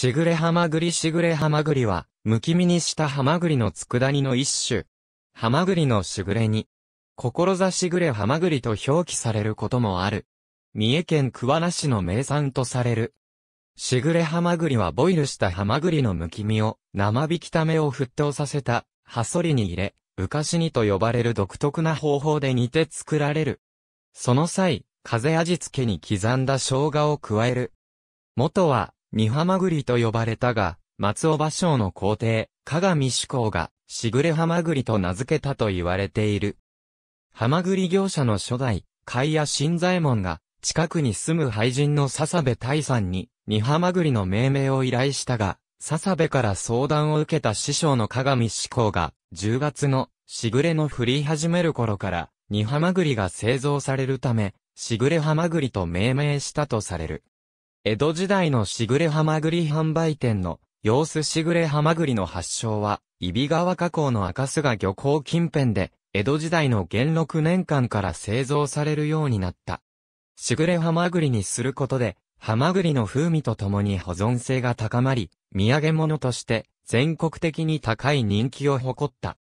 しぐれはまぐりしぐれはまぐりは、むきみにしたはまぐりの佃煮の一種。はまぐりのしぐれに、志ぐれはまぐりと表記されることもある。三重県桑名市の名産とされる。しぐれはまぐりはボイルしたはまぐりのむきみを、生引きためを沸騰させた、はそりに入れ、浮かし煮と呼ばれる独特な方法で煮て作られる。その際、風味付けに刻んだ生姜を加える。元は、三浜栗と呼ばれたが、松尾芭蕉の皇帝、鏡志向が、しぐれ浜栗と名付けたと言われている。浜栗業者の初代、海や新左衛門が、近くに住む廃人の笹部大さんに、三浜栗の命名を依頼したが、笹部から相談を受けた師匠の鏡志向が、10月の、しぐれの降り始める頃から、二ハマグリが製造されるため、しぐれはまぐりと命名したとされる。江戸時代のしぐれはまぐり販売店の、様子しぐれはまぐりの発祥は、揖斐川河口の赤須賀漁港近辺で、江戸時代の元禄年間から製造されるようになった。しぐれはまぐりにすることで、はまぐりの風味とともに保存性が高まり、土産物として全国的に高い人気を誇った。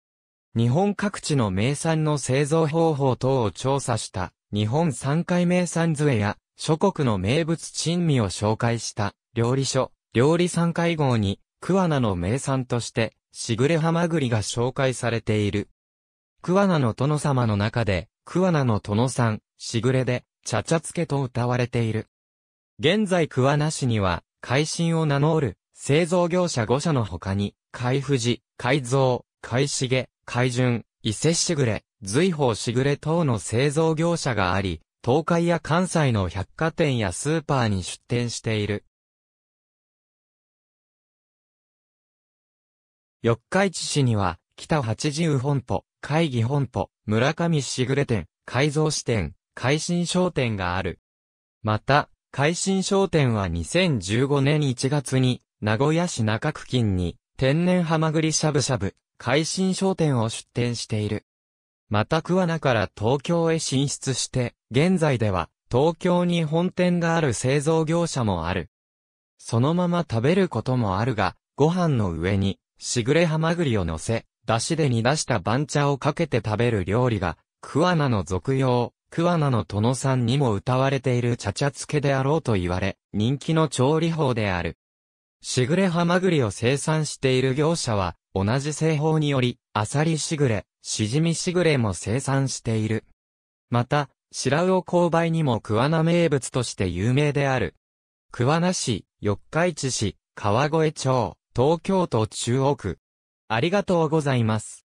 日本各地の名産の製造方法等を調査した日本三海名産図絵や諸国の名物珍味を紹介した料理書、料理3会合に、桑名の名産として、しぐれはまぐりが紹介されている。桑名の殿様の中で、桑名の殿さん、しぐれで、茶々つけと歌われている。現在桑名市には、海新を名乗る、製造業者5社の他に、海富士、海蔵、海重、海順、伊勢しぐれ、随宝しぐれ等の製造業者があり、東海や関西の百貨店やスーパーに出店している。四日市市には、北八十本舗、会議本舗、村上しぐれ店、改造支店、海新商店がある。また、海新商店は2015年1月に、名古屋市中区近に、天然ハマグリしゃぶしゃぶ、海新商店を出店している。また桑名から東京へ進出して、現在では東京に本店がある製造業者もある。そのまま食べることもあるが、ご飯の上に、しぐれはまぐりを乗せ、出汁で煮出した番茶をかけて食べる料理が、桑名の俗用、桑名の殿さんにも歌われている茶茶漬けであろうと言われ、人気の調理法である。しぐれはまぐりを生産している業者は、同じ製法により、あさりしぐれ、しじみしぐれも生産している。また、白魚勾配にも桑名名物として有名である。桑名市、四日市市、川越町、東京都中央区。ありがとうございます。